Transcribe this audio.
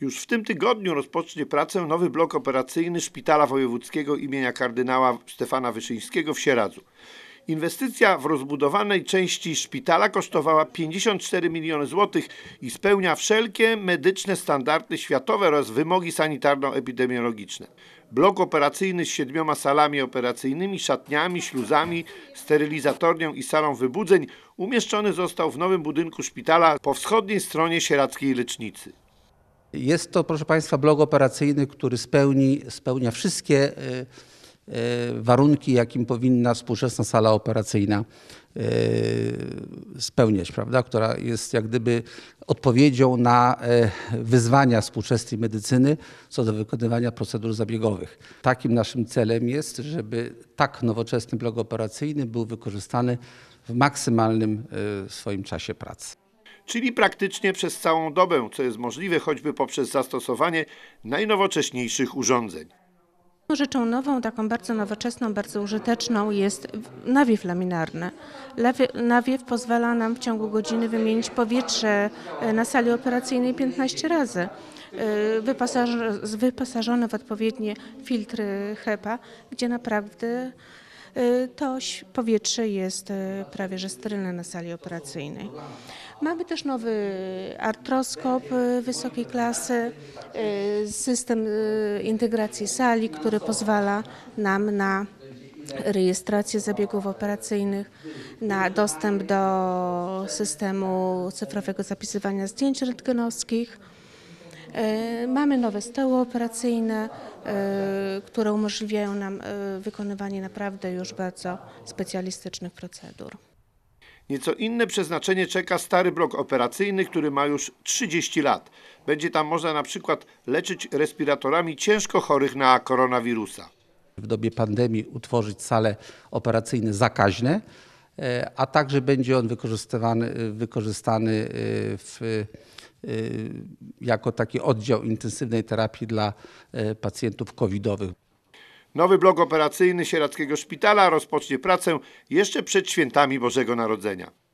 Już w tym tygodniu rozpocznie pracę nowy blok operacyjny Szpitala Wojewódzkiego imienia kardynała Stefana Wyszyńskiego w Sieradzu. Inwestycja w rozbudowanej części szpitala kosztowała 54 miliony złotych i spełnia wszelkie medyczne standardy światowe oraz wymogi sanitarno-epidemiologiczne. Blok operacyjny z siedmioma salami operacyjnymi, szatniami, śluzami, sterylizatornią i salą wybudzeń umieszczony został w nowym budynku szpitala po wschodniej stronie sieradzkiej lecznicy. Jest to, proszę Państwa, blog operacyjny, który spełni, spełnia wszystkie e, e, warunki, jakim powinna współczesna sala operacyjna e, spełniać, prawda? która jest jak gdyby odpowiedzią na wyzwania współczesnej medycyny co do wykonywania procedur zabiegowych. Takim naszym celem jest, żeby tak nowoczesny blog operacyjny był wykorzystany w maksymalnym swoim czasie pracy czyli praktycznie przez całą dobę, co jest możliwe choćby poprzez zastosowanie najnowocześniejszych urządzeń. Rzeczą nową, taką bardzo nowoczesną, bardzo użyteczną jest nawiew laminarny. Nawiew pozwala nam w ciągu godziny wymienić powietrze e, na sali operacyjnej 15 razy. E, wyposażone w odpowiednie filtry HEPA, gdzie naprawdę e, to powietrze jest prawie że sterylne na sali operacyjnej. Mamy też nowy artroskop y, wysokiej klasy, y, system y, integracji sali, który pozwala nam na rejestrację zabiegów operacyjnych, na dostęp do systemu cyfrowego zapisywania zdjęć rentgenowskich. Mamy nowe stoły operacyjne, które umożliwiają nam wykonywanie naprawdę już bardzo specjalistycznych procedur. Nieco inne przeznaczenie czeka stary blok operacyjny, który ma już 30 lat. Będzie tam można na przykład leczyć respiratorami ciężko chorych na koronawirusa. W dobie pandemii utworzyć sale operacyjne zakaźne, e, a także będzie on wykorzystywany, e, wykorzystany e, w, jako taki oddział intensywnej terapii dla pacjentów covidowych. Nowy blok operacyjny Sieradzkiego Szpitala rozpocznie pracę jeszcze przed świętami Bożego Narodzenia.